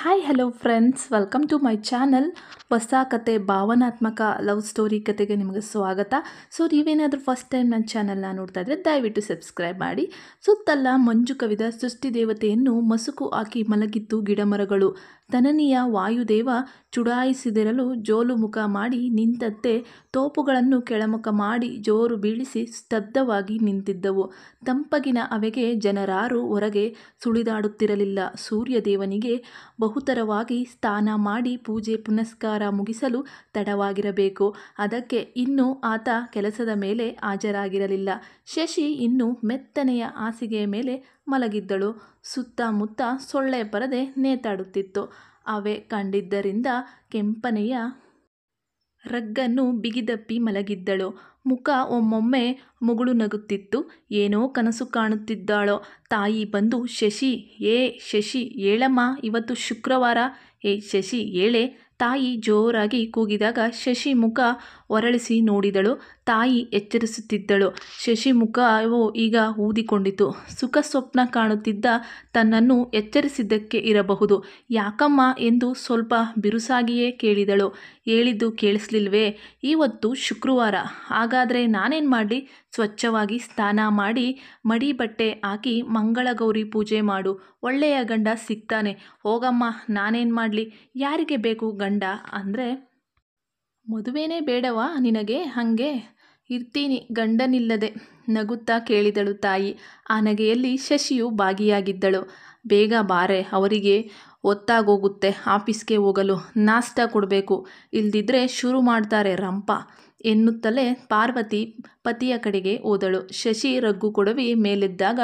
Hi hello friends welcome to my channel ಹೊಸ ಕತೆ ಭಾವನಾತ್ಮಕ ಲವ್ ಸ್ಟೋರಿ ಕತೆಗೆ ನಿಮಗೆ ಸ್ವಾಗತ ಸೊ ನೀವೇನಾದರೂ ಫಸ್ಟ್ ಟೈಮ್ ನನ್ನ ಚಾನಲ್ನ ನೋಡ್ತಾ ಇದ್ದರೆ ದಯವಿಟ್ಟು ಸಬ್ಸ್ಕ್ರೈಬ್ ಮಾಡಿ ಸುತ್ತಲ್ಲ ಮಂಜು ಕವಿದ ಸೃಷ್ಟಿ ದೇವತೆಯನ್ನು ಮಸುಕು ಹಾಕಿ ಮಲಗಿದ್ದು ಗಿಡಮರಗಳು ತನನಿಯ ವಾಯುದೇವ ಚುಡಾಯಿಸಿದಿರಲು ಜೋಲುಮುಖ ಮಾಡಿ ನಿಂತಂತೆ ತೋಪುಗಳನ್ನು ಕೆಳಮುಖ ಮಾಡಿ ಜೋರು ಬೀಳಿಸಿ ಸ್ತಬ್ಧವಾಗಿ ನಿಂತಿದ್ದವು ತಂಪಗಿನ ಅವೆಗೆ ಜನರಾರು ಹೊರಗೆ ಸುಳಿದಾಡುತ್ತಿರಲಿಲ್ಲ ಸೂರ್ಯದೇವನಿಗೆ ಬಹುತರವಾಗಿ ಸ್ನಾನ ಮಾಡಿ ಪೂಜೆ ಪುನಸ್ಕಾರ ಮುಗಿಸಲು ತಡವಾಗಿರಬೇಕು ಅದಕ್ಕೆ ಇನ್ನೂ ಆತ ಕೆಲಸದ ಮೇಲೆ ಹಾಜರಾಗಿರಲಿಲ್ಲ ಶಶಿ ಇನ್ನೂ ಮೆತ್ತನೆಯ ಹಾಸಿಗೆಯ ಮೇಲೆ ಮಲಗಿದ್ದಳು ಸುತ್ತಮುತ್ತ ಸೊಳ್ಳೆ ಪರದೆ ನೇತಾಡುತ್ತಿತ್ತು ಅವೆ ಕಂಡಿದ್ದರಿಂದ ಕೆಂಪನೆಯ ರಗ್ಗನ್ನು ಬಿಗಿದಪ್ಪಿ ಮಲಗಿದ್ದಳು ಮುಖ ಒಮ್ಮೊಮ್ಮೆ ಮುಗುಳು ನಗುತ್ತಿತ್ತು ಏನೋ ಕನಸು ಕಾಣುತ್ತಿದ್ದಾಳೋ ತಾಯಿ ಬಂದು ಶಶಿ ಏ ಶಶಿ ಏಳಮ್ಮ ಇವತ್ತು ಶುಕ್ರವಾರ ಏ ಶಶಿ ಏಳೆ ತಾಯಿ ಜೋರಾಗಿ ಕೂಗಿದಾಗ ಶಶಿ ಮುಖ ಹೊರಳಿಸಿ ನೋಡಿದಳು ತಾಯಿ ಎಚ್ಚರಿಸುತ್ತಿದ್ದಳು ಶಶಿ ಈಗ ಊದಿಕೊಂಡಿತು ಸುಖ ಸ್ವಪ್ನ ಕಾಣುತ್ತಿದ್ದ ತನ್ನನ್ನು ಎಚ್ಚರಿಸಿದ್ದಕ್ಕೆ ಇರಬಹುದು ಯಾಕಮ್ಮ ಎಂದು ಸ್ವಲ್ಪ ಬಿರುಸಾಗಿಯೇ ಕೇಳಿದಳು ಹೇಳಿದ್ದು ಕೇಳಿಸ್ಲಿಲ್ವೇ ಇವತ್ತು ಶುಕ್ರವಾರ ಹಾಗಾದರೆ ನಾನೇನು ಮಾಡಲಿ ಸ್ವಚ್ಛವಾಗಿ ಸ್ನಾನ ಮಾಡಿ ಮಡಿ ಬಟ್ಟೆ ಹಾಕಿ ಮಂಗಳಗೌರಿ ಪೂಜೆ ಮಾಡು ಒಳ್ಳೆಯ ಗಂಡ ಸಿಗ್ತಾನೆ ಹೋಗಮ್ಮ ನಾನೇನು ಮಾಡಲಿ ಯಾರಿಗೆ ಬೇಕು ಗಂಡ ಅಂದರೆ ಮದುವೆನೇ ಬೇಡವಾ ನಿನಗೆ ಹಾಗೆ ಇರ್ತೀನಿ ಗಂಡನಿಲ್ಲದೆ ನಗುತ್ತಾ ಕೇಳಿದಳು ತಾಯಿ ಆ ನಗೆಯಲ್ಲಿ ಶಶಿಯು ಭಾಗಿಯಾಗಿದ್ದಳು ಬೇಗ ಬಾರೆ ಅವರಿಗೆ ಒತ್ತಾಗೋಗುತ್ತೆ ಆಫೀಸ್ಗೆ ಹೋಗಲು ನಾಷ್ಟ ಕೊಡಬೇಕು ಇಲ್ದಿದ್ರೆ ಶುರು ಮಾಡ್ತಾರೆ ರಂಪ ಎನ್ನುತ್ತಲೇ ಪಾರ್ವತಿ ಪತಿಯ ಕಡೆಗೆ ಹೋದಳು ಶಶಿ ರಗ್ಗು ಕೊಡವಿ ಮೇಲೆದ್ದಾಗ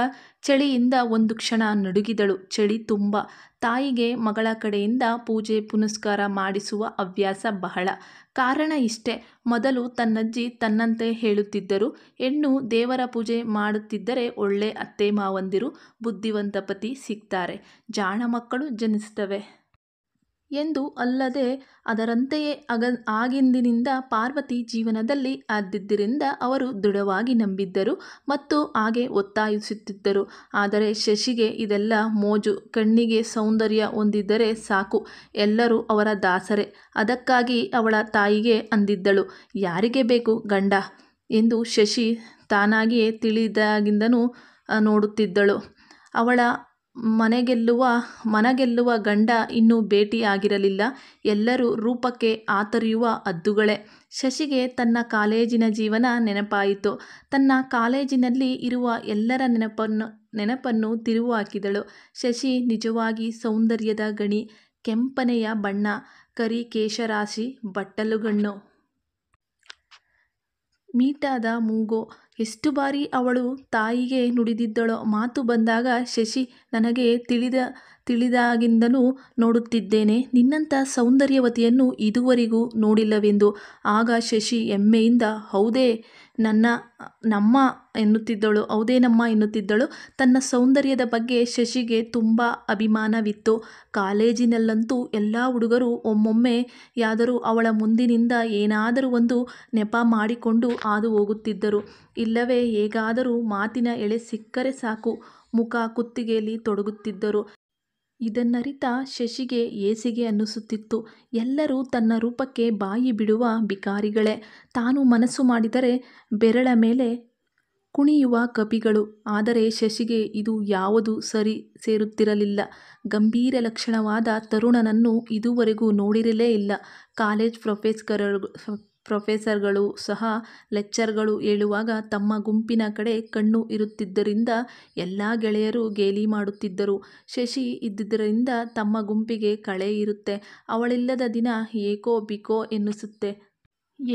ಚಳಿಯಿಂದ ಒಂದು ಕ್ಷಣ ನಡುಗಿದಳು ಚಳಿ ತುಂಬ ತಾಯಿಗೆ ಮಗಳ ಕಡೆಯಿಂದ ಪೂಜೆ ಪುನಸ್ಕಾರ ಮಾಡಿಸುವ ಹವ್ಯಾಸ ಬಹಳ ಕಾರಣ ಇಷ್ಟೆ ಮೊದಲು ತನ್ನಜ್ಜಿ ತನ್ನಂತೆ ಹೇಳುತ್ತಿದ್ದರು ಹೆಣ್ಣು ದೇವರ ಪೂಜೆ ಮಾಡುತ್ತಿದ್ದರೆ ಒಳ್ಳೆ ಅತ್ತೆ ಮಾವಂದಿರು ಬುದ್ಧಿವಂತ ಪತಿ ಸಿಗ್ತಾರೆ ಜಾಣ ಮಕ್ಕಳು ಜನಿಸ್ತವೆ ಎಂದು ಅಲ್ಲದೆ ಅದರಂತೆಯೇ ಅಗ ಆಗಿಂದಿನಿಂದ ಪಾರ್ವತಿ ಜೀವನದಲ್ಲಿ ಆದ್ದರಿಂದ ಅವರು ದೃಢವಾಗಿ ನಂಬಿದ್ದರು ಮತ್ತು ಹಾಗೆ ಒತ್ತಾಯಿಸುತ್ತಿದ್ದರು ಆದರೆ ಶಶಿಗೆ ಇದೆಲ್ಲ ಮೋಜು ಕಣ್ಣಿಗೆ ಸೌಂದರ್ಯ ಹೊಂದಿದ್ದರೆ ಸಾಕು ಎಲ್ಲರೂ ಅವರ ದಾಸರೆ ಅದಕ್ಕಾಗಿ ಅವಳ ತಾಯಿಗೆ ಅಂದಿದ್ದಳು ಯಾರಿಗೆ ಬೇಕು ಗಂಡ ಎಂದು ಶಶಿ ತಾನಾಗಿಯೇ ತಿಳಿದಾಗಿಂದನೂ ನೋಡುತ್ತಿದ್ದಳು ಅವಳ ಮನೆಗೆಲ್ಲುವ ಮನಗೆಲ್ಲುವ ಗಂಡ ಇನ್ನೂ ಭೇಟಿಯಾಗಿರಲಿಲ್ಲ ಎಲ್ಲರೂ ರೂಪಕ್ಕೆ ಆತರಿಯುವ ಅದ್ದುಗಳೇ ಶಶಿಗೆ ತನ್ನ ಕಾಲೇಜಿನ ಜೀವನ ನೆನಪಾಯಿತು ತನ್ನ ಕಾಲೇಜಿನಲ್ಲಿ ಇರುವ ಎಲ್ಲರ ನೆನಪನ್ನು ನೆನಪನ್ನು ತಿರುವು ಹಾಕಿದಳು ಶಶಿ ನಿಜವಾಗಿ ಸೌಂದರ್ಯದ ಗಣಿ ಕೆಂಪನೆಯ ಬಣ್ಣ ಕರಿ ಕೇಶರಾಶಿ ಬಟ್ಟಲುಗಣ್ಣು ಮೀಟಾದ ಮೂಗು ಎಷ್ಟು ಬಾರಿ ಅವಳು ತಾಯಿಗೆ ನುಡಿದಿದ್ದಳೋ ಮಾತು ಬಂದಾಗ ಶಶಿ ನನಗೆ ತಿಳಿದ ತಿಳಿದಾಗಿಂದಲೂ ನೋಡುತ್ತಿದ್ದೇನೆ ನಿನ್ನಂಥ ಸೌಂದರ್ಯವತಿಯನ್ನು ಇದುವರೆಗೂ ನೋಡಿಲ್ಲವೆಂದು ಆಗ ಶಶಿ ಹೆಮ್ಮೆಯಿಂದ ಹೌದೇ ನನ್ನ ನಮ್ಮ ಎನ್ನುತ್ತಿದ್ದಳು ಹೌದೇನಮ್ಮ ಎನ್ನುತ್ತಿದ್ದಳು ತನ್ನ ಸೌಂದರ್ಯದ ಬಗ್ಗೆ ಶಶಿಗೆ ತುಂಬ ಅಭಿಮಾನವಿತ್ತು ಕಾಲೇಜಿನಲ್ಲಂತೂ ಎಲ್ಲ ಹುಡುಗರು ಒಮ್ಮೊಮ್ಮೆ ಯಾದರೂ ಅವಳ ಮುಂದಿನಿಂದ ಏನಾದರೂ ಒಂದು ನೆಪ ಮಾಡಿಕೊಂಡು ಹಾದು ಹೋಗುತ್ತಿದ್ದರು ಇಲ್ಲವೇ ಹೇಗಾದರೂ ಮಾತಿನ ಎಳೆ ಸಿಕ್ಕರೆ ಸಾಕು ಮುಖ ಕುತ್ತಿಗೆಯಲ್ಲಿ ತೊಡಗುತ್ತಿದ್ದರು ಇದನ್ನರಿತ ಶಶಿಗೆ ಏಸಿಗೆ ಅನ್ನಿಸುತ್ತಿತ್ತು. ಎಲ್ಲರೂ ತನ್ನ ರೂಪಕ್ಕೆ ಬಾಯಿ ಬಿಡುವ ಬಿಕಾರಿಗಳೇ. ತಾನು ಮನಸ್ಸು ಮಾಡಿದರೆ ಬೆರಳ ಮೇಲೆ ಕುಣಿಯುವ ಕವಿಗಳು. ಆದರೆ ಶಶಿಗೆ ಇದು ಯಾವುದು ಸರಿ ಸೇರುತ್ತಿರಲಿಲ್ಲ. ಗಂಭೀರ ಲಕ್ಷಣವಾದ ತರುಣನನ್ನು ಇದುವರೆಗೂ ನೋಡಿರಲೇ ಇಲ್ಲ. ಕಾಲೇಜ್ ಪ್ರೊಫೆಸ್ಕರ್ ಪ್ರೊಫೆಸರ್ಗಳು ಸಹ ಲೆಕ್ಚರ್ಗಳು ಹೇಳುವಾಗ ತಮ್ಮ ಗುಂಪಿನ ಕಡೆ ಕಣ್ಣು ಇರುತ್ತಿದ್ದರಿಂದ ಎಲ್ಲ ಗೆಳೆಯರು ಗೇಲಿ ಮಾಡುತ್ತಿದ್ದರು ಶಶಿ ಇದ್ದಿದ್ದರಿಂದ ತಮ್ಮ ಗುಂಪಿಗೆ ಕಳೆ ಇರುತ್ತೆ ಅವಳಿಲ್ಲದ ದಿನ ಏಕೋ ಬಿಕೋ ಎನ್ನಿಸುತ್ತೆ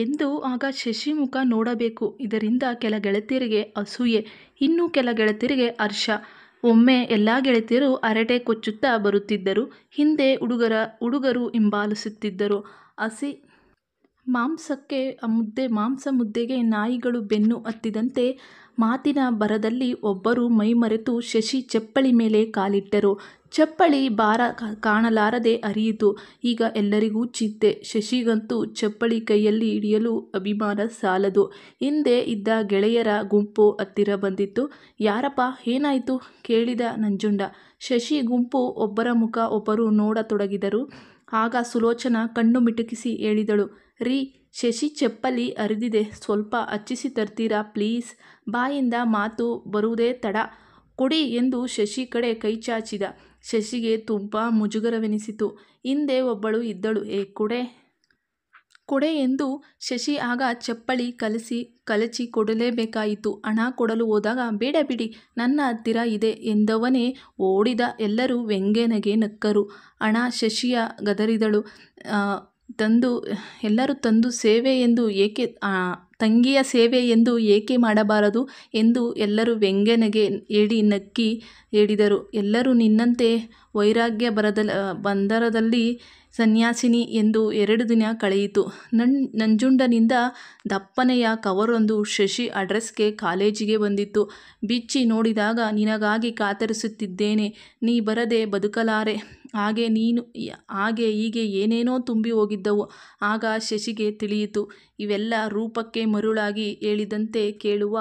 ಎಂದು ಆಗ ಶಶಿ ಮುಖ ನೋಡಬೇಕು ಇದರಿಂದ ಕೆಲ ಗೆಳತಿಯರಿಗೆ ಅಸೂಯೆ ಇನ್ನು ಕೆಲ ಗೆಳತಿಯರಿಗೆ ಹರ್ಷ ಒಮ್ಮೆ ಎಲ್ಲ ಗೆಳತಿಯರು ಅರಟೆ ಕೊಚ್ಚುತ್ತಾ ಬರುತ್ತಿದ್ದರು ಹಿಂದೆ ಹುಡುಗರ ಹುಡುಗರು ಹಿಂಬಾಲಿಸುತ್ತಿದ್ದರು ಹಸಿ ಮಾಂಸಕ್ಕೆ ಮುದ್ದೆ ಮಾಂಸ ಮುದ್ದೆಗೆ ನಾಯಿಗಳು ಬೆನ್ನು ಹತ್ತಿದಂತೆ ಮಾತಿನ ಬರದಲ್ಲಿ ಒಬ್ಬರು ಮೈಮರೆತು ಶಶಿ ಚಪ್ಪಳಿ ಮೇಲೆ ಕಾಲಿಟ್ಟರು ಚಪ್ಪಳಿ ಭಾರ ಕಾಣಲಾರದೆ ಅರಿಯಿತು ಈಗ ಎಲ್ಲರಿಗೂ ಚಿಂತೆ ಶಶಿಗಂತೂ ಚಪ್ಪಳಿ ಕೈಯಲ್ಲಿ ಹಿಡಿಯಲು ಅಭಿಮಾನ ಸಾಲದು ಹಿಂದೆ ಇದ್ದ ಗೆಳೆಯರ ಗುಂಪು ಹತ್ತಿರ ಬಂದಿತ್ತು ಯಾರಪ್ಪ ಏನಾಯಿತು ಕೇಳಿದ ನಂಜುಂಡ ಶಶಿ ಗುಂಪು ಒಬ್ಬರ ಮುಖ ಒಬ್ಬರು ನೋಡತೊಡಗಿದರು ಆಗ ಸುಲೋಚನ ಕಣ್ಣು ಮಿಟುಕಿಸಿ ಹೇಳಿದಳು ರೀ ಶಶಿ ಚಪ್ಪಲಿ ಅರಿದಿದೆ ಸ್ವಲ್ಪ ಹಚ್ಚಿಸಿ ತರ್ತೀರಾ ಪ್ಲೀಸ್ ಬಾಯಿಂದ ಮಾತು ಬರುವುದೇ ತಡ ಕೊಡಿ ಎಂದು ಶಶಿ ಕಡೆ ಕೈಚಾಚಿದ ಶಶಿಗೆ ತುಂಬ ಮುಜುಗರವೆನಿಸಿತು ಹಿಂದೆ ಒಬ್ಬಳು ಇದ್ದಳು ಏ ಕೊಡೆ ಕೊಡೆ ಎಂದು ಶಶಿ ಆಗ ಚಪ್ಪಳಿ ಕಲಸಿ ಕಲಚಿ ಕೊಡಲೇಬೇಕಾಯಿತು ಹಣ ಕೊಡಲು ಹೋದಾಗ ಬೇಡ ಬಿಡಿ ನನ್ನ ಹತ್ತಿರ ಇದೆ ಎಂದವನೇ ಓಡಿದ ಎಲ್ಲರೂ ವ್ಯಂಗ್ಯನಗೆ ನಕ್ಕರು ಹಣ ಶಶಿಯ ಗದರಿದಳು ತಂದು ಎಲ್ಲರೂ ತಂದು ಸೇವೆ ಎಂದು ಏಕೆ ತಂಗಿಯ ಸೇವೆ ಎಂದು ಏಕೆ ಮಾಡಬಾರದು ಎಂದು ಎಲ್ಲರೂ ವ್ಯಂಗ್ಯನಗೆ ಹೇಳಿ ನಕ್ಕಿ ಹೇಳಿದರು ಎಲ್ಲರೂ ನಿನ್ನಂತೆ ವೈರಾಗ್ಯ ಬರದಲ ಬಂದರದಲ್ಲಿ ಸನ್ಯಾಸಿನಿ ಎಂದು ಎರಡು ದಿನ ಕಳೆಯಿತು ನನ್ ನಂಜುಂಡನಿಂದ ದಪ್ಪನೆಯ ಕವರೊಂದು ಶಶಿ ಅಡ್ರೆಸ್ಗೆ ಕಾಲೇಜಿಗೆ ಬಂದಿತ್ತು ಬಿಚ್ಚಿ ನೋಡಿದಾಗ ನಿನಗಾಗಿ ಕಾತರಿಸುತ್ತಿದ್ದೇನೆ ನೀ ಬರದೆ ಬದುಕಲಾರೆ ಹಾಗೆ ನೀನು ಹಾಗೆ ಹೀಗೆ ಏನೇನೋ ತುಂಬಿ ಹೋಗಿದ್ದವು ಆಗ ಶಶಿಗೆ ತಿಳಿಯಿತು ಇವೆಲ್ಲ ರೂಪಕ್ಕೆ ಮರುಳಾಗಿ ಹೇಳಿದಂತೆ ಕೇಳುವ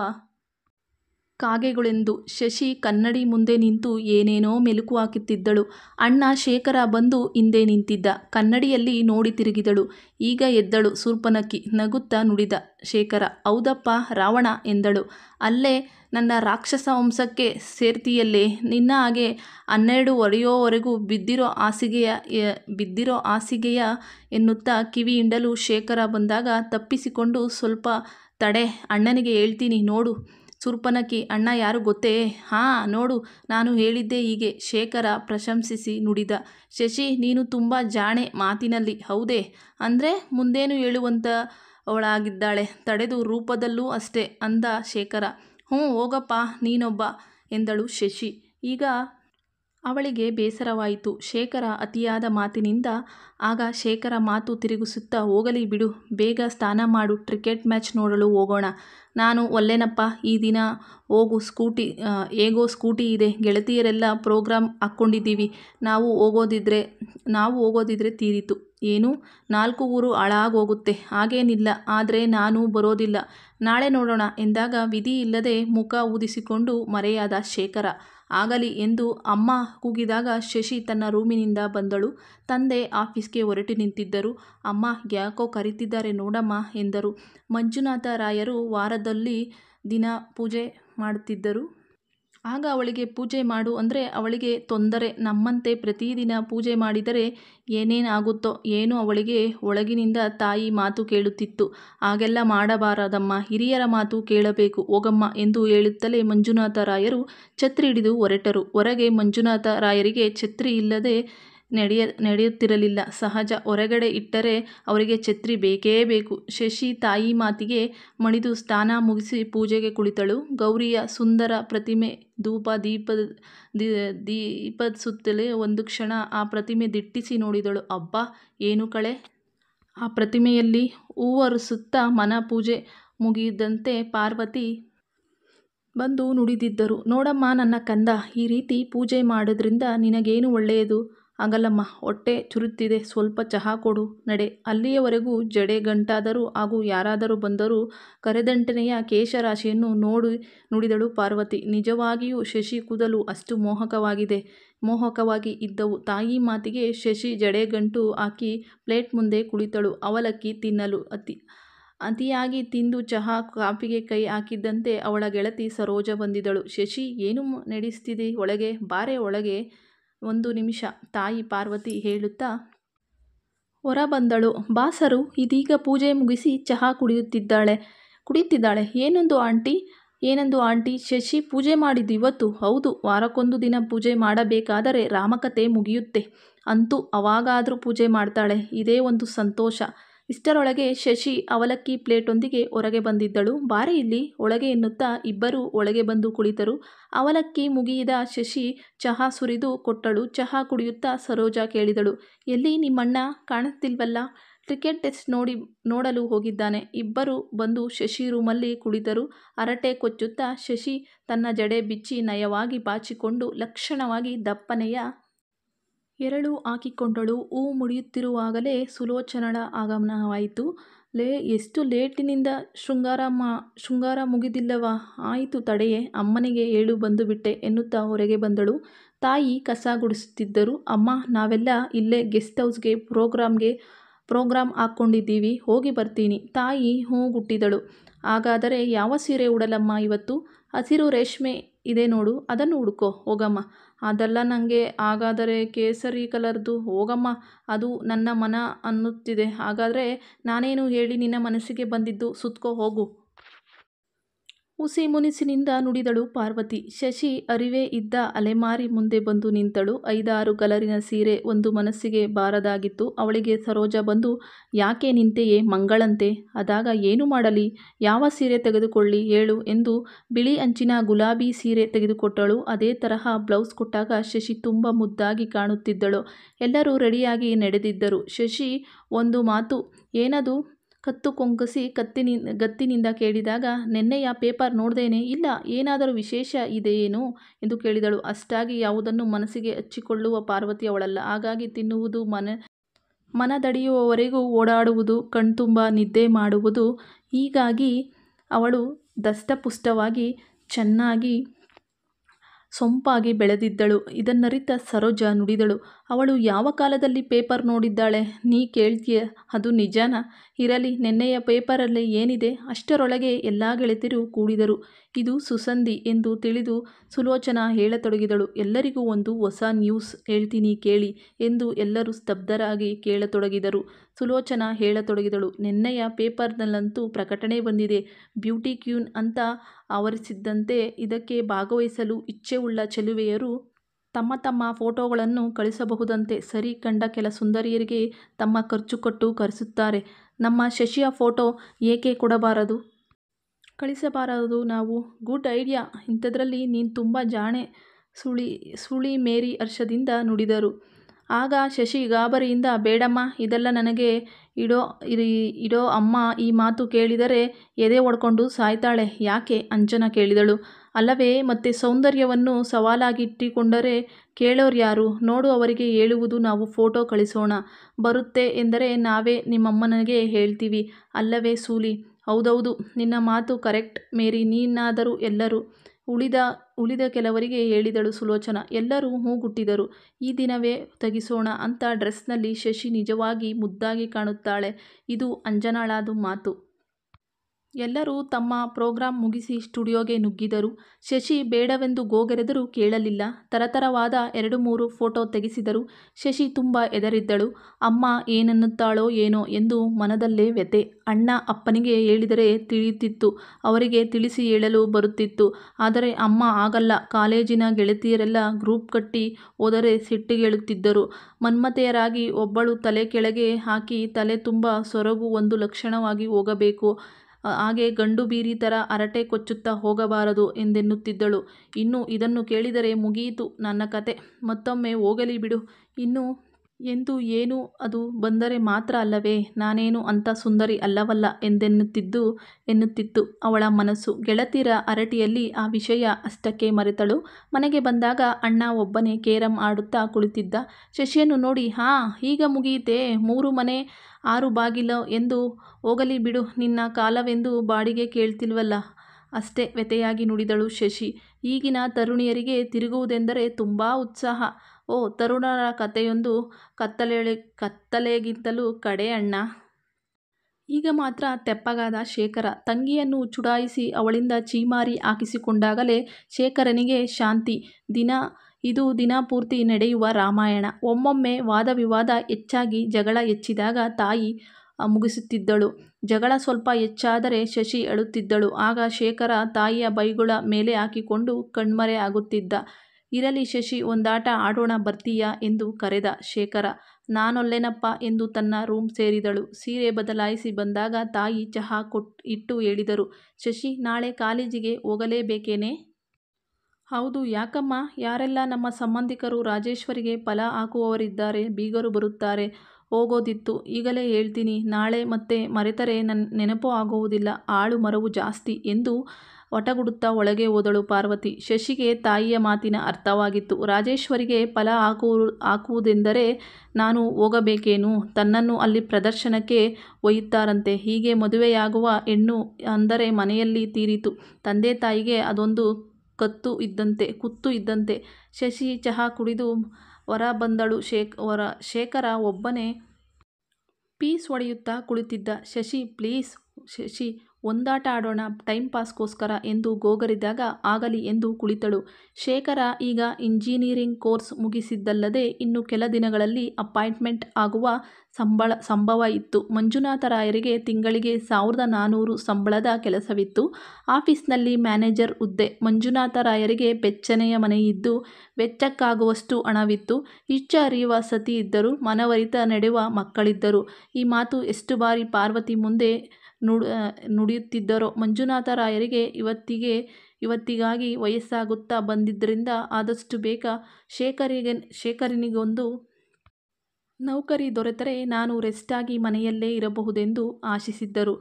ಕಾಗೆಗಳೆಂದು ಶಶಿ ಕನ್ನಡಿ ಮುಂದೆ ನಿಂತು ಏನೇನೋ ಮೆಲುಕು ಹಾಕುತ್ತಿದ್ದಳು ಅಣ್ಣ ಶೇಖರ ಬಂದು ಹಿಂದೆ ನಿಂತಿದ್ದ ಕನ್ನಡಿಯಲ್ಲಿ ನೋಡಿ ತಿರುಗಿದಳು ಈಗ ಎದ್ದಳು ಸೂರ್ಪನಕ್ಕಿ ನಗುತ್ತಾ ನುಡಿದ ಶೇಖರ ಹೌದಪ್ಪ ರಾವಣ ಎಂದಳು ಅಲ್ಲೇ ನನ್ನ ರಾಕ್ಷಸ ವಂಶಕ್ಕೆ ಸೇರ್ತಿಯಲ್ಲೇ ನಿನ್ನ ಹಾಗೆ ಹನ್ನೆರಡು ಒಡೆಯೋವರೆಗೂ ಬಿದ್ದಿರೋ ಹಾಸಿಗೆಯ ಬಿದ್ದಿರೋ ಹಾಸಿಗೆಯ ಎನ್ನುತ್ತಾ ಕಿವಿ ಹಿಂಡಲು ಶೇಖರ ಬಂದಾಗ ತಪ್ಪಿಸಿಕೊಂಡು ಸ್ವಲ್ಪ ತಡೆ ಅಣ್ಣನಿಗೆ ಹೇಳ್ತೀನಿ ನೋಡು ಸುರ್ಪನಕಿ ಅಣ್ಣ ಯಾರು ಗೊತ್ತೇ ಹಾಂ ನೋಡು ನಾನು ಹೇಳಿದ್ದೆ ಹೀಗೆ ಶೇಖರ ಪ್ರಶಂಸಿಸಿ ನುಡಿದ ಶಶಿ ನೀನು ತುಂಬ ಜಾಣೆ ಮಾತಿನಲ್ಲಿ ಹೌದೇ ಅಂದರೆ ಮುಂದೇನು ಹೇಳುವಂತ ಅವಳಾಗಿದ್ದಾಳೆ ತಡೆದು ರೂಪದಲ್ಲೂ ಅಷ್ಟೇ ಅಂದ ಶೇಖರ ಹ್ಞೂ ಹೋಗಪ್ಪ ನೀನೊಬ್ಬ ಎಂದಳು ಶಶಿ ಈಗ ಅವಳಿಗೆ ಬೇಸರವಾಯಿತು ಶೇಖರ ಅತಿಯಾದ ಮಾತಿನಿಂದ ಆಗ ಶೇಖರ ಮಾತು ತಿರುಗಿಸುತ್ತಾ ಹೋಗಲಿ ಬಿಡು ಬೇಗ ಸ್ನಾನ ಮಾಡು ಕ್ರಿಕೆಟ್ ಮ್ಯಾಚ್ ನೋಡಲು ಹೋಗೋಣ ನಾನು ಒಲ್ಲೇನಪ್ಪ ಈ ದಿನ ಹೋಗು ಸ್ಕೂಟಿ ಹೇಗೋ ಸ್ಕೂಟಿ ಇದೆ ಗೆಳತಿಯರೆಲ್ಲ ಪ್ರೋಗ್ರಾಮ್ ಹಾಕ್ಕೊಂಡಿದ್ದೀವಿ ನಾವು ಹೋಗೋದಿದ್ರೆ ನಾವು ಹೋಗೋದಿದ್ರೆ ತೀರಿತು ಏನು ನಾಲ್ಕು ಊರು ಹಾಳಾಗೋಗುತ್ತೆ ಹಾಗೇನಿಲ್ಲ ಆದರೆ ನಾನು ಬರೋದಿಲ್ಲ ನಾಳೆ ನೋಡೋಣ ಎಂದಾಗ ವಿಧಿ ಇಲ್ಲದೆ ಮುಖ ಊದಿಸಿಕೊಂಡು ಮರೆಯಾದ ಶೇಖರ ಆಗಲಿ ಎಂದು ಅಮ್ಮ ಕೂಗಿದಾಗ ಶಶಿ ತನ್ನ ರೂಮಿನಿಂದ ಬಂದಳು ತಂದೆ ಆಫೀಸ್ಗೆ ಹೊರಟು ನಿಂತಿದ್ದರು ಅಮ್ಮ ಯಾಕೋ ಕರೀತಿದ್ದಾರೆ ನೋಡಮ್ಮ ಎಂದರು ಮಂಜುನಾಥ ರಾಯರು ವಾರದಲ್ಲಿ ದಿನ ಪೂಜೆ ಮಾಡುತ್ತಿದ್ದರು ಆಗ ಅವಳಿಗೆ ಪೂಜೆ ಮಾಡು ಅಂದರೆ ಅವಳಿಗೆ ತೊಂದರೆ ನಮ್ಮಂತೆ ಪ್ರತಿದಿನ ಪೂಜೆ ಮಾಡಿದರೆ ಏನೇನಾಗುತ್ತೋ ಏನು ಅವಳಿಗೆ ಒಳಗಿನಿಂದ ತಾಯಿ ಮಾತು ಕೇಳುತ್ತಿತ್ತು ಹಾಗೆಲ್ಲ ಮಾಡಬಾರದಮ್ಮ ಹಿರಿಯರ ಮಾತು ಕೇಳಬೇಕು ಹೋಗಮ್ಮ ಎಂದು ಹೇಳುತ್ತಲೇ ಮಂಜುನಾಥ ರಾಯರು ಛತ್ರಿ ಹಿಡಿದು ಹೊರಟರು ಹೊರಗೆ ಮಂಜುನಾಥ ರಾಯರಿಗೆ ಛತ್ರಿ ಇಲ್ಲದೆ ನಡೆಯ ನಡೆಯುತ್ತಿರಲಿಲ್ಲ ಸಹಜ ಹೊರಗಡೆ ಇಟ್ಟರೆ ಅವರಿಗೆ ಛತ್ರಿ ಬೇಕೇ ಬೇಕು ಶಶಿ ತಾಯಿ ಮಾತಿಗೆ ಮಣಿದು ಸ್ನಾನ ಮುಗಿಸಿ ಪೂಜೆಗೆ ಕುಳಿತಳು ಗೌರಿಯ ಸುಂದರ ಪ್ರತಿಮೆ ಧೂಪ ದೀಪದ ದೀಪದ ಸುತ್ತಲೇ ಒಂದು ಕ್ಷಣ ಆ ಪ್ರತಿಮೆ ದಿಟ್ಟಿಸಿ ನೋಡಿದಳು ಅಬ್ಬ ಏನು ಕಳೆ ಆ ಪ್ರತಿಮೆಯಲ್ಲಿ ಸುತ್ತ ಮನ ಪೂಜೆ ಮುಗಿದಂತೆ ಪಾರ್ವತಿ ಬಂದು ನುಡಿದಿದ್ದರು ನೋಡಮ್ಮ ನನ್ನ ಕಂದ ಈ ರೀತಿ ಪೂಜೆ ಮಾಡೋದ್ರಿಂದ ನಿನಗೇನು ಒಳ್ಳೆಯದು ಆಗಲ್ಲಮ್ಮ ಹೊಟ್ಟೆ ಚುರುತ್ತಿದೆ ಸ್ವಲ್ಪ ಚಹಾ ಕೊಡು ನಡೆ ಅಲ್ಲಿಯವರೆಗೂ ಜಡೆ ಗಂಟಾದರೂ ಹಾಗೂ ಯಾರಾದರೂ ಬಂದರೂ ಕರೆದಂಟನೆಯ ಕೇಶರಾಶಿಯನ್ನು ನೋಡಿ ನುಡಿದಳು ಪಾರ್ವತಿ ನಿಜವಾಗಿಯೂ ಶಶಿ ಕೂದಲು ಅಷ್ಟು ಮೋಹಕವಾಗಿದೆ ಮೋಹಕವಾಗಿ ಇದ್ದವು ತಾಯಿ ಮಾತಿಗೆ ಶಶಿ ಜಡೆಗಂಟು ಹಾಕಿ ಪ್ಲೇಟ್ ಮುಂದೆ ಕುಳಿತಳು ಅವಲಕ್ಕಿ ತಿನ್ನಲು ಅತಿ ಅತಿಯಾಗಿ ತಿಂದು ಚಹಾ ಕಾಫಿಗೆ ಕೈ ಹಾಕಿದ್ದಂತೆ ಅವಳ ಗೆಳತಿ ಸರೋಜ ಬಂದಿದಳು ಶಶಿ ಏನು ನಡೆಸ್ತಿದೆ ಒಳಗೆ ಬಾರೆ ಒಳಗೆ ಒಂದು ನಿಮಿಷ ತಾಯಿ ಪಾರ್ವತಿ ಹೇಳುತ್ತಾ ಹೊರಬಂದಳು ಬಾಸರು ಇದೀಗ ಪೂಜೆ ಮುಗಿಸಿ ಚಹಾ ಕುಡಿಯುತ್ತಿದ್ದಾಳೆ ಕುಡಿಯುತ್ತಿದ್ದಾಳೆ ಏನೊಂದು ಆಂಟಿ ಏನೊಂದು ಆಂಟಿ ಶಶಿ ಪೂಜೆ ಮಾಡಿದ್ದು ಇವತ್ತು ಹೌದು ವಾರಕ್ಕೊಂದು ದಿನ ಪೂಜೆ ಮಾಡಬೇಕಾದರೆ ರಾಮಕತೆ ಮುಗಿಯುತ್ತೆ ಅಂತೂ ಅವಾಗಾದರೂ ಪೂಜೆ ಮಾಡ್ತಾಳೆ ಇದೇ ಒಂದು ಸಂತೋಷ ಇಷ್ಟರೊಳಗೆ ಶಶಿ ಅವಲಕ್ಕಿ ಪ್ಲೇಟೊಂದಿಗೆ ಹೊರಗೆ ಬಂದಿದ್ದಳು ಇಲ್ಲಿ ಒಳಗೆ ಎನ್ನುತ್ತಾ ಇಬ್ಬರೂ ಒಳಗೆ ಬಂದು ಕುಳಿತರು ಅವಲಕ್ಕಿ ಮುಗಿಯಿದ ಶಶಿ ಚಹಾ ಸುರಿದು ಕೊಟ್ಟಳು ಚಹಾ ಕುಡಿಯುತ್ತಾ ಸರೋಜಾ ಕೇಳಿದಳು ಎಲ್ಲಿ ನಿಮ್ಮಣ್ಣ ಕಾಣುತ್ತಿಲ್ವಲ್ಲ ಕ್ರಿಕೆಟ್ ಟೆಸ್ಟ್ ನೋಡಿ ನೋಡಲು ಹೋಗಿದ್ದಾನೆ ಇಬ್ಬರು ಬಂದು ಶಶಿ ರೂಮಲ್ಲಿ ಕುಳಿತರು ಅರಟೆ ಕೊಚ್ಚುತ್ತಾ ಶಶಿ ತನ್ನ ಜಡೆ ಬಿಚ್ಚಿ ನಯವಾಗಿ ಬಾಚಿಕೊಂಡು ಲಕ್ಷಣವಾಗಿ ದಪ್ಪನೆಯ ಎರಳು ಹಾಕಿಕೊಂಡಳು ಹೂ ಮುಡಿಯುತ್ತಿರುವಾಗಲೇ ಸುಲೋಚನಳ ಆಗಮನವಾಯಿತು ಲೇ ಎಷ್ಟು ಲೇಟಿನಿಂದ ಶೃಂಗಾರ ಮಾ ಶೃಂಗಾರ ಮುಗಿದಿಲ್ಲವ ಆಯಿತು ತಡೆಯೇ ಅಮ್ಮನಿಗೆ ಹೇಳು ಬಂದುಬಿಟ್ಟೆ ಎನ್ನುತ್ತಾ ಹೊರಗೆ ಬಂದಳು ತಾಯಿ ಕಸ ಗುಡಿಸುತ್ತಿದ್ದರು ಅಮ್ಮ ನಾವೆಲ್ಲ ಇಲ್ಲೇ ಗೆಸ್ಟ್ ಹೌಸ್ಗೆ ಪ್ರೋಗ್ರಾಮ್ಗೆ ಪ್ರೋಗ್ರಾಮ್ ಹಾಕ್ಕೊಂಡಿದ್ದೀವಿ ಹೋಗಿ ಬರ್ತೀನಿ ತಾಯಿ ಹೂ ಗುಟ್ಟಿದಳು ಹಾಗಾದರೆ ಯಾವ ಸೀರೆ ಉಡಲಮ್ಮ ಇವತ್ತು ಹಸಿರು ರೇಷ್ಮೆ ಇದೆ ನೋಡು ಅದನ್ನು ಹುಡುಕೊ ಹೋಗಮ್ಮ ಅದೆಲ್ಲ ನನಗೆ ಹಾಗಾದರೆ ಕೇಸರಿ ಕಲರ್ದು ಹೋಗಮ್ಮ ಅದು ನನ್ನ ಮನ ಅನ್ನುತ್ತಿದೆ ಹಾಗಾದರೆ ನಾನೇನು ಹೇಳಿ ನಿನ್ನ ಮನಸ್ಸಿಗೆ ಬಂದಿದ್ದು ಸುತ್ಕೋ ಹೋಗು ಹುಸಿ ಮುನಿಸಿನಿಂದ ನುಡಿದಳು ಪಾರ್ವತಿ ಶಶಿ ಅರಿವೇ ಇದ್ದ ಅಲೆಮಾರಿ ಮುಂದೆ ಬಂದು ನಿಂತಳು ಐದಾರು ಕಲರಿನ ಸೀರೆ ಒಂದು ಮನಸ್ಸಿಗೆ ಬಾರದಾಗಿತ್ತು ಅವಳಿಗೆ ಸರೋಜ ಬಂದು ಯಾಕೆ ನಿಂತೆಯೇ ಮಂಗಳಂತೆ ಅದಾಗ ಏನು ಮಾಡಲಿ ಯಾವ ಸೀರೆ ತೆಗೆದುಕೊಳ್ಳಿ ಹೇಳು ಎಂದು ಬಿಳಿ ಅಂಚಿನ ಗುಲಾಬಿ ಸೀರೆ ತೆಗೆದುಕೊಟ್ಟಳು ಅದೇ ತರಹ ಬ್ಲೌಸ್ ಕೊಟ್ಟಾಗ ಶಶಿ ತುಂಬ ಮುದ್ದಾಗಿ ಕಾಣುತ್ತಿದ್ದಳು ಎಲ್ಲರೂ ರೆಡಿಯಾಗಿ ನಡೆದಿದ್ದರು ಶಶಿ ಒಂದು ಮಾತು ಏನದು ಕತ್ತು ಕೊಂಕಸಿ ಕತ್ತಿನಿ ಗತ್ತಿನಿಂದ ಕೇಳಿದಾಗ ನೆನ್ನೆಯ ಪೇಪರ್ ನೋಡ್ದೇನೆ ಇಲ್ಲ ಏನಾದರೂ ವಿಶೇಷ ಇದೆಯೇನು ಎಂದು ಕೇಳಿದಳು ಅಷ್ಟಾಗಿ ಯಾವುದನ್ನು ಮನಸ್ಸಿಗೆ ಹಚ್ಚಿಕೊಳ್ಳುವ ಪಾರ್ವತಿ ಅವಳಲ್ಲ ಹಾಗಾಗಿ ತಿನ್ನುವುದು ಮನ ಮನದಡಿಯುವವರೆಗೂ ಓಡಾಡುವುದು ಕಣ್ತುಂಬ ನಿದ್ದೆ ಮಾಡುವುದು ಹೀಗಾಗಿ ಅವಳು ದಷ್ಟಪುಷ್ಟವಾಗಿ ಚೆನ್ನಾಗಿ ಸೊಂಪಾಗಿ ಬೆಳೆದಿದ್ದಳು ಇದನ್ನರಿತ ಸರೋಜ ನುಡಿದಳು ಅವಳು ಯಾವ ಕಾಲದಲ್ಲಿ ಪೇಪರ್ ನೋಡಿದ್ದಾಳೆ ನೀ ಕೇಳ್ತೀಯ ಅದು ನಿಜಾನ ಇರಲಿ ನೆನ್ನೆಯ ಪೇಪರಲ್ಲಿ ಏನಿದೆ ಅಷ್ಟರೊಳಗೆ ಎಲ್ಲ ಗೆಳೆತಿರು ಕೂಡಿದರು ಇದು ಸುಸಂಧಿ ಎಂದು ತಿಳಿದು ಸುಲೋಚನ ಹೇಳತೊಡಗಿದಳು ಎಲ್ಲರಿಗೂ ಒಂದು ಹೊಸ ನ್ಯೂಸ್ ಹೇಳ್ತೀನಿ ಕೇಳಿ ಎಂದು ಎಲ್ಲರೂ ಸ್ತಬ್ಧರಾಗಿ ಕೇಳತೊಡಗಿದರು ಸುಲೋಚನ ಹೇಳತೊಡಗಿದಳು ನೆನ್ನೆಯ ಪೇಪರ್ನಲ್ಲಂತೂ ಪ್ರಕಟಣೆ ಬಂದಿದೆ ಬ್ಯೂಟಿ ಕ್ಯೂನ್ ಅಂತ ಆವರಿಸಿದ್ದಂತೆ ಇದಕ್ಕೆ ಭಾಗವಹಿಸಲು ಉಳ್ಳ ಚೆಲುವೆಯರು ತಮ್ಮ ತಮ್ಮ ಫೋಟೋಗಳನ್ನು ಕಳಿಸಬಹುದಂತೆ ಸರಿ ಕಂಡ ಕೆಲ ಸುಂದರಿಯರಿಗೆ ತಮ್ಮ ಖರ್ಚು ಕೊಟ್ಟು ಕರೆಸುತ್ತಾರೆ ನಮ್ಮ ಶಶಿಯ ಫೋಟೋ ಏಕೆ ಕೊಡಬಾರದು ಕಳಿಸಬಾರದು ನಾವು ಗುಡ್ ಐಡಿಯಾ ಇಂಥದ್ರಲ್ಲಿ ನೀನು ತುಂಬ ಜಾಣೆ ಸುಳಿ ಸುಳಿ ಮೇರಿ ಹರ್ಷದಿಂದ ನುಡಿದರು ಆಗ ಶಶಿ ಗಾಬರಿಯಿಂದ ಬೇಡಮ್ಮ ಇದೆಲ್ಲ ನನಗೆ ಇಡೋ ಇಡೋ ಅಮ್ಮ ಈ ಮಾತು ಕೇಳಿದರೆ ಎದೆ ಒಡ್ಕೊಂಡು ಸಾಯ್ತಾಳೆ ಯಾಕೆ ಅಂಜನ ಕೇಳಿದಳು ಅಲ್ಲವೇ ಮತ್ತೆ ಸೌಂದರ್ಯವನ್ನು ಸವಾಲಾಗಿಟ್ಟಿಕೊಂಡರೆ ಯಾರು ನೋಡು ಅವರಿಗೆ ಹೇಳುವುದು ನಾವು ಫೋಟೋ ಕಳಿಸೋಣ ಬರುತ್ತೆ ಎಂದರೆ ನಾವೇ ನಿಮ್ಮಮ್ಮನಿಗೆ ಹೇಳ್ತೀವಿ ಅಲ್ಲವೇ ಸೂಲಿ ಹೌದೌದು ನಿನ್ನ ಮಾತು ಕರೆಕ್ಟ್ ಮೇರಿ ನೀನಾದರೂ ಎಲ್ಲರೂ ಉಳಿದ ಉಳಿದ ಕೆಲವರಿಗೆ ಹೇಳಿದಳು ಸುಲೋಚನಾ ಎಲ್ಲರೂ ಹೂಗುಟ್ಟಿದರು ಈ ದಿನವೇ ತೆಗಿಸೋಣ ಅಂತ ಡ್ರೆಸ್ನಲ್ಲಿ ಶಶಿ ನಿಜವಾಗಿ ಮುದ್ದಾಗಿ ಕಾಣುತ್ತಾಳೆ ಇದು ಅಂಜನಾಳಾದು ಮಾತು ಎಲ್ಲರೂ ತಮ್ಮ ಪ್ರೋಗ್ರಾಂ ಮುಗಿಸಿ ಸ್ಟುಡಿಯೋಗೆ ನುಗ್ಗಿದರು. ಶಶಿ ಬೇಡವೆಂದು ಗೋಗರೆದರೂ ಕೇಳಲಿಲ್ಲ. ತರತರವಾದ ಎರಡು ಮೂರು ಫೋಟೋ ತೆಗೆಸಿದರು. ಶಶಿ ತುಂಬ ಹೆದರಿದ್ದಳು. ಅಮ್ಮ ಏನನ್ನುತ್ತಾಳೋ ಏನೋ ಎಂದು ಮನದಲ್ಲೇ ವ್ಯಥೆ. ಅಣ್ಣ ಅಪ್ಪನಿಗೆ ಹೇಳಿದರೆ ತಿಳಿಯುತ್ತಿತ್ತು. ಅವರಿಗೆ ತಿಳಿಸಿ ಹೇಳಲು ಬರುತ್ತಿತ್ತು. ಆದರೆ ಅಮ್ಮ ಆಗಲ್ಲ ಕಾಲೇಜಿನ ಗೆಳತಿಯರೆಲ್ಲ ಗ್ರೂಪ್ ಕಟ್ಟಿ ಹೋದರೆ ಸಿಟ್ಟಿಗೆಳುತ್ತಿದ್ದರು ಮನ್ಮಥೆಯರಾಗಿ ಒಬ್ಬಳು ತಲೆ ಕೆಳಗೆ ಹಾಕಿ ತಲೆ ತುಂಬ ಸೊರಗು ಒಂದು ಲಕ್ಷಣವಾಗಿ ಹೋಗಬೇಕು. ಹಾಗೆ ಗಂಡು ಬೀರಿ ಥರ ಹರಟೆ ಕೊಚ್ಚುತ್ತಾ ಹೋಗಬಾರದು ಎಂದೆನ್ನುತ್ತಿದ್ದಳು ಇನ್ನು ಇದನ್ನು ಕೇಳಿದರೆ ಮುಗಿಯಿತು ನನ್ನ ಕತೆ ಮತ್ತೊಮ್ಮೆ ಹೋಗಲಿ ಬಿಡು ಇನ್ನು ಎಂದು ಏನು ಅದು ಬಂದರೆ ಮಾತ್ರ ಅಲ್ಲವೇ ನಾನೇನು ಅಂತ ಸುಂದರಿ ಅಲ್ಲವಲ್ಲ ಎಂದೆನ್ನುತ್ತಿದ್ದು ಎನ್ನುತ್ತಿತ್ತು ಅವಳ ಮನಸ್ಸು ಗೆಳತಿರ ಅರಟಿಯಲ್ಲಿ ಆ ವಿಷಯ ಅಷ್ಟಕ್ಕೆ ಮರೆತಳು ಮನೆಗೆ ಬಂದಾಗ ಅಣ್ಣ ಒಬ್ಬನೇ ಕೇರಂ ಆಡುತ್ತಾ ಕುಳಿತಿದ್ದ ಶಶಿಯನ್ನು ನೋಡಿ ಹಾ ಈಗ ಮುಗಿಯಿತೇ ಮೂರು ಮನೆ ಆರು ಬಾಗಿಲು ಎಂದು ಹೋಗಲಿ ಬಿಡು ನಿನ್ನ ಕಾಲವೆಂದು ಬಾಡಿಗೆ ಕೇಳ್ತಿಲ್ವಲ್ಲ ಅಷ್ಟೇ ವ್ಯತೆಯಾಗಿ ನುಡಿದಳು ಶಶಿ ಈಗಿನ ತರುಣಿಯರಿಗೆ ತಿರುಗುವುದೆಂದರೆ ತುಂಬ ಉತ್ಸಾಹ ಓ ತರುಣರ ಕಥೆಯೊಂದು ಕತ್ತಲೆಳೆ ಕತ್ತಲೆಗಿಂತಲೂ ಕಡೆ ಅಣ್ಣ ಈಗ ಮಾತ್ರ ತೆಪ್ಪಗಾದ ಶೇಖರ ತಂಗಿಯನ್ನು ಚುಡಾಯಿಸಿ ಅವಳಿಂದ ಚೀಮಾರಿ ಹಾಕಿಸಿಕೊಂಡಾಗಲೇ ಶೇಖರನಿಗೆ ಶಾಂತಿ ದಿನ ಇದು ದಿನ ಪೂರ್ತಿ ನಡೆಯುವ ರಾಮಾಯಣ ಒಮ್ಮೊಮ್ಮೆ ವಾದವಿವಾದ ಹೆಚ್ಚಾಗಿ ಜಗಳ ಹೆಚ್ಚಿದಾಗ ತಾಯಿ ಮುಗಿಸುತ್ತಿದ್ದಳು ಜಗಳ ಸ್ವಲ್ಪ ಹೆಚ್ಚಾದರೆ ಶಶಿ ಅಳುತ್ತಿದ್ದಳು ಆಗ ಶೇಖರ ತಾಯಿಯ ಬೈಗುಳ ಮೇಲೆ ಹಾಕಿಕೊಂಡು ಕಣ್ಮರೆ ಆಗುತ್ತಿದ್ದ ಇರಲಿ ಶಶಿ ಒಂದಾಟ ಆಡೋಣ ಬರ್ತೀಯಾ ಎಂದು ಕರೆದ ಶೇಖರ ನಾನೊಲ್ಲೆನಪ್ಪ ಎಂದು ತನ್ನ ರೂಮ್ ಸೇರಿದಳು ಸೀರೆ ಬದಲಾಯಿಸಿ ಬಂದಾಗ ತಾಯಿ ಚಹಾ ಕೊಟ್ ಇಟ್ಟು ಹೇಳಿದರು ಶಶಿ ನಾಳೆ ಕಾಲೇಜಿಗೆ ಹೋಗಲೇಬೇಕೇನೆ ಹೌದು ಯಾಕಮ್ಮ ಯಾರೆಲ್ಲ ನಮ್ಮ ಸಂಬಂಧಿಕರು ರಾಜೇಶ್ವರಿಗೆ ಫಲ ಹಾಕುವವರಿದ್ದಾರೆ ಬೀಗರು ಬರುತ್ತಾರೆ ಹೋಗೋದಿತ್ತು ಈಗಲೇ ಹೇಳ್ತೀನಿ ನಾಳೆ ಮತ್ತೆ ಮರೆತರೆ ನನ್ನ ನೆನಪು ಆಗುವುದಿಲ್ಲ ಆಳು ಮರವು ಜಾಸ್ತಿ ಎಂದು ಒಟಗುಡುತ್ತಾ ಒಳಗೆ ಹೋದಳು ಪಾರ್ವತಿ ಶಶಿಗೆ ತಾಯಿಯ ಮಾತಿನ ಅರ್ಥವಾಗಿತ್ತು ರಾಜೇಶ್ವರಿಗೆ ಫಲ ಹಾಕುವ ಹಾಕುವುದೆಂದರೆ ನಾನು ಹೋಗಬೇಕೇನು ತನ್ನನ್ನು ಅಲ್ಲಿ ಪ್ರದರ್ಶನಕ್ಕೆ ಒಯ್ಯುತ್ತಾರಂತೆ ಹೀಗೆ ಮದುವೆಯಾಗುವ ಹೆಣ್ಣು ಅಂದರೆ ಮನೆಯಲ್ಲಿ ತೀರಿತು ತಂದೆ ತಾಯಿಗೆ ಅದೊಂದು ಕತ್ತು ಇದ್ದಂತೆ ಕುತ್ತು ಇದ್ದಂತೆ ಶಶಿ ಚಹಾ ಕುಡಿದು ಹೊರ ಬಂದಳು ಶೇಖ್ ಹೊರ ಶೇಖರ ಒಬ್ಬನೇ ಪೀಸ್ ಹೊಡೆಯುತ್ತಾ ಕುಳಿತಿದ್ದ ಶಶಿ ಪ್ಲೀಸ್ ಶಶಿ ಒಂದಾಟ ಆಡೋಣ ಟೈಮ್ ಪಾಸ್ಗೋಸ್ಕರ ಎಂದು ಗೋಗರಿದಾಗ ಆಗಲಿ ಎಂದು ಕುಳಿತಳು ಶೇಖರ ಈಗ ಇಂಜಿನಿಯರಿಂಗ್ ಕೋರ್ಸ್ ಮುಗಿಸಿದ್ದಲ್ಲದೆ ಇನ್ನು ಕೆಲ ದಿನಗಳಲ್ಲಿ ಅಪಾಯಿಂಟ್ಮೆಂಟ್ ಆಗುವ ಸಂಬಳ ಸಂಭವ ಇತ್ತು ಮಂಜುನಾಥರಾಯರಿಗೆ ತಿಂಗಳಿಗೆ ಸಾವಿರದ ನಾನ್ನೂರು ಸಂಬಳದ ಕೆಲಸವಿತ್ತು ಆಫೀಸ್ನಲ್ಲಿ ಮ್ಯಾನೇಜರ್ ಹುದ್ದೆ ಮಂಜುನಾಥರಾಯರಿಗೆ ಬೆಚ್ಚನೆಯ ಮನೆಯಿದ್ದು ವೆಚ್ಚಕ್ಕಾಗುವಷ್ಟು ಹಣವಿತ್ತು ಇಚ್ಛ ಅರಿಯುವ ಸತಿ ಇದ್ದರು ಮನವರಿತ ನಡೆಯುವ ಮಕ್ಕಳಿದ್ದರು ಈ ಮಾತು ಎಷ್ಟು ಬಾರಿ ಪಾರ್ವತಿ ಮುಂದೆ ನುಡಿ ನುಡಿಯುತ್ತಿದ್ದರು ಮಂಜುನಾಥರಾಯರಿಗೆ ಇವತ್ತಿಗೆ ಇವತ್ತಿಗಾಗಿ ವಯಸ್ಸಾಗುತ್ತಾ ಬಂದಿದ್ದರಿಂದ ಆದಷ್ಟು ಬೇಗ ಶೇಖರಿಗೆ ಶೇಖರಿನಿಗೊಂದು ನೌಕರಿ ದೊರೆತರೆ ನಾನು ರೆಸ್ಟಾಗಿ ಮನೆಯಲ್ಲೇ ಇರಬಹುದೆಂದು ಆಶಿಸಿದ್ದರು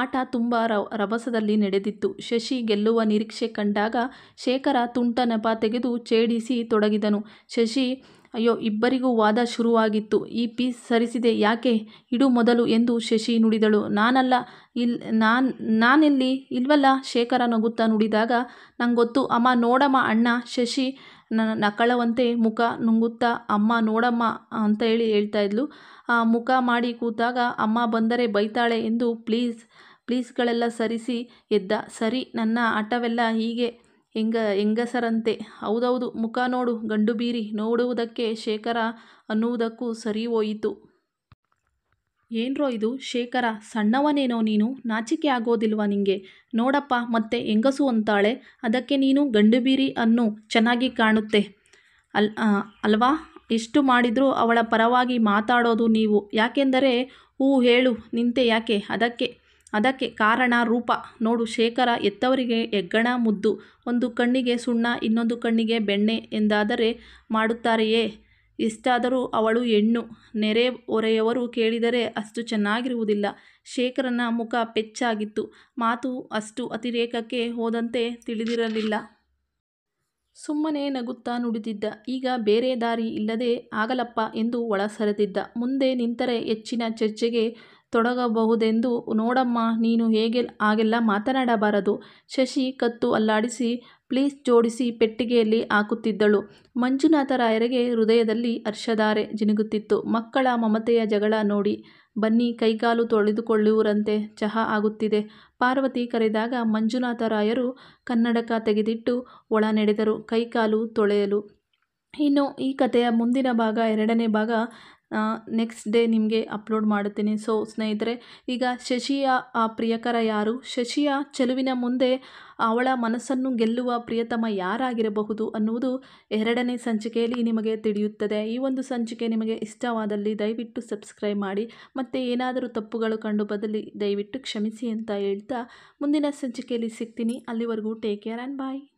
ಆಟ ತುಂಬ ರಭಸದಲ್ಲಿ ನಡೆದಿತ್ತು ಶಶಿ ಗೆಲ್ಲುವ ನಿರೀಕ್ಷೆ ಕಂಡಾಗ ಶೇಖರ ನೆಪ ತೆಗೆದು ಛೇಡಿಸಿ ತೊಡಗಿದನು ಶಶಿ ಅಯ್ಯೋ ಇಬ್ಬರಿಗೂ ವಾದ ಶುರುವಾಗಿತ್ತು ಈ ಪೀಸ್ ಸರಿಸಿದೆ ಯಾಕೆ ಇಡು ಮೊದಲು ಎಂದು ಶಶಿ ನುಡಿದಳು ನಾನಲ್ಲ ಇಲ್ ನಾನು ನಾನಿಲ್ಲಿ ಇಲ್ವಲ್ಲ ಶೇಖರ ನಗುತ್ತಾ ನುಡಿದಾಗ ನಂಗೊತ್ತು ಅಮ್ಮ ನೋಡಮ್ಮ ಅಣ್ಣ ಶಶಿ ನನ್ನ ನಕಳವಂತೆ ಮುಖ ನುಂಗುತ್ತಾ ಅಮ್ಮ ನೋಡಮ್ಮ ಅಂತ ಹೇಳಿ ಹೇಳ್ತಾ ಇದ್ಲು ಮುಖ ಮಾಡಿ ಕೂತಾಗ ಅಮ್ಮ ಬಂದರೆ ಬೈತಾಳೆ ಎಂದು ಪ್ಲೀಸ್ ಪ್ಲೀಸ್ಗಳೆಲ್ಲ ಸರಿಸಿ ಎದ್ದ ಸರಿ ನನ್ನ ಆಟವೆಲ್ಲ ಹೀಗೆ ಹೆಂಗ ಹೆಂಗಸರಂತೆ ಹೌದೌದು ಮುಖ ನೋಡು ಗಂಡು ಬೀರಿ ನೋಡುವುದಕ್ಕೆ ಶೇಖರ ಅನ್ನುವುದಕ್ಕೂ ಸರಿ ಹೋಯಿತು ಏನ್ರೋ ಇದು ಶೇಖರ ಸಣ್ಣವನೇನೋ ನೀನು ನಾಚಿಕೆ ಆಗೋದಿಲ್ವಾ ನಿಂಗೆ ನೋಡಪ್ಪ ಮತ್ತೆ ಹೆಂಗಸು ಅಂತಾಳೆ ಅದಕ್ಕೆ ನೀನು ಗಂಡುಬೀರಿ ಅನ್ನು ಚೆನ್ನಾಗಿ ಕಾಣುತ್ತೆ ಅಲ್ ಅಲ್ವಾ ಎಷ್ಟು ಮಾಡಿದರೂ ಅವಳ ಪರವಾಗಿ ಮಾತಾಡೋದು ನೀವು ಯಾಕೆಂದರೆ ಹೂ ಹೇಳು ನಿಂತೆ ಯಾಕೆ ಅದಕ್ಕೆ ಅದಕ್ಕೆ ಕಾರಣ ರೂಪ ನೋಡು ಶೇಖರ ಎತ್ತವರಿಗೆ ಹೆಗ್ಗಣ ಮುದ್ದು ಒಂದು ಕಣ್ಣಿಗೆ ಸುಣ್ಣ ಇನ್ನೊಂದು ಕಣ್ಣಿಗೆ ಬೆಣ್ಣೆ ಎಂದಾದರೆ ಮಾಡುತ್ತಾರೆಯೇ ಇಷ್ಟಾದರೂ ಅವಳು ಹೆಣ್ಣು ನೆರೆ ಹೊರೆಯವರು ಕೇಳಿದರೆ ಅಷ್ಟು ಚೆನ್ನಾಗಿರುವುದಿಲ್ಲ ಶೇಖರನ ಮುಖ ಪೆಚ್ಚಾಗಿತ್ತು ಮಾತು ಅಷ್ಟು ಅತಿರೇಕಕ್ಕೆ ಹೋದಂತೆ ತಿಳಿದಿರಲಿಲ್ಲ ಸುಮ್ಮನೆ ನಗುತ್ತಾ ನುಡಿದಿದ್ದ ಈಗ ಬೇರೆ ದಾರಿ ಇಲ್ಲದೆ ಆಗಲಪ್ಪ ಎಂದು ಒಳಸರೆದಿದ್ದ ಮುಂದೆ ನಿಂತರೆ ಹೆಚ್ಚಿನ ಚರ್ಚೆಗೆ ತೊಡಗಬಹುದೆಂದು ನೋಡಮ್ಮ ನೀನು ಹೇಗೆ ಹಾಗೆಲ್ಲ ಮಾತನಾಡಬಾರದು ಶಶಿ ಕತ್ತು ಅಲ್ಲಾಡಿಸಿ ಪ್ಲೀಸ್ ಜೋಡಿಸಿ ಪೆಟ್ಟಿಗೆಯಲ್ಲಿ ಹಾಕುತ್ತಿದ್ದಳು ಮಂಜುನಾಥರಾಯರಿಗೆ ಹೃದಯದಲ್ಲಿ ಹರ್ಷಧಾರೆ ಜಿನುಗುತ್ತಿತ್ತು ಮಕ್ಕಳ ಮಮತೆಯ ಜಗಳ ನೋಡಿ ಬನ್ನಿ ಕೈಕಾಲು ತೊಳೆದುಕೊಳ್ಳುವರಂತೆ ಚಹಾ ಆಗುತ್ತಿದೆ ಪಾರ್ವತಿ ಕರೆದಾಗ ಮಂಜುನಾಥರಾಯರು ಕನ್ನಡಕ ತೆಗೆದಿಟ್ಟು ಒಳ ನಡೆದರು ಕೈಕಾಲು ತೊಳೆಯಲು ಇನ್ನು ಈ ಕಥೆಯ ಮುಂದಿನ ಭಾಗ ಎರಡನೇ ಭಾಗ ನೆಕ್ಸ್ಟ್ ಡೇ ನಿಮಗೆ ಅಪ್ಲೋಡ್ ಮಾಡುತ್ತೇನೆ ಸೊ ಸ್ನೇಹಿತರೆ ಈಗ ಶಶಿಯ ಆ ಪ್ರಿಯಕರ ಯಾರು ಶಶಿಯ ಚೆಲುವಿನ ಮುಂದೆ ಅವಳ ಮನಸ್ಸನ್ನು ಗೆಲ್ಲುವ ಪ್ರಿಯತಮ ಯಾರಾಗಿರಬಹುದು ಅನ್ನುವುದು ಎರಡನೇ ಸಂಚಿಕೆಯಲ್ಲಿ ನಿಮಗೆ ತಿಳಿಯುತ್ತದೆ ಈ ಒಂದು ಸಂಚಿಕೆ ನಿಮಗೆ ಇಷ್ಟವಾದಲ್ಲಿ ದಯವಿಟ್ಟು ಸಬ್ಸ್ಕ್ರೈಬ್ ಮಾಡಿ ಮತ್ತು ಏನಾದರೂ ತಪ್ಪುಗಳು ಕಂಡು ಬದಲಿ ದಯವಿಟ್ಟು ಕ್ಷಮಿಸಿ ಅಂತ ಹೇಳ್ತಾ ಮುಂದಿನ ಸಂಚಿಕೆಯಲ್ಲಿ ಸಿಗ್ತೀನಿ ಅಲ್ಲಿವರೆಗೂ ಟೇಕ್ ಕೇರ್ ಆ್ಯಂಡ್ ಬಾಯ್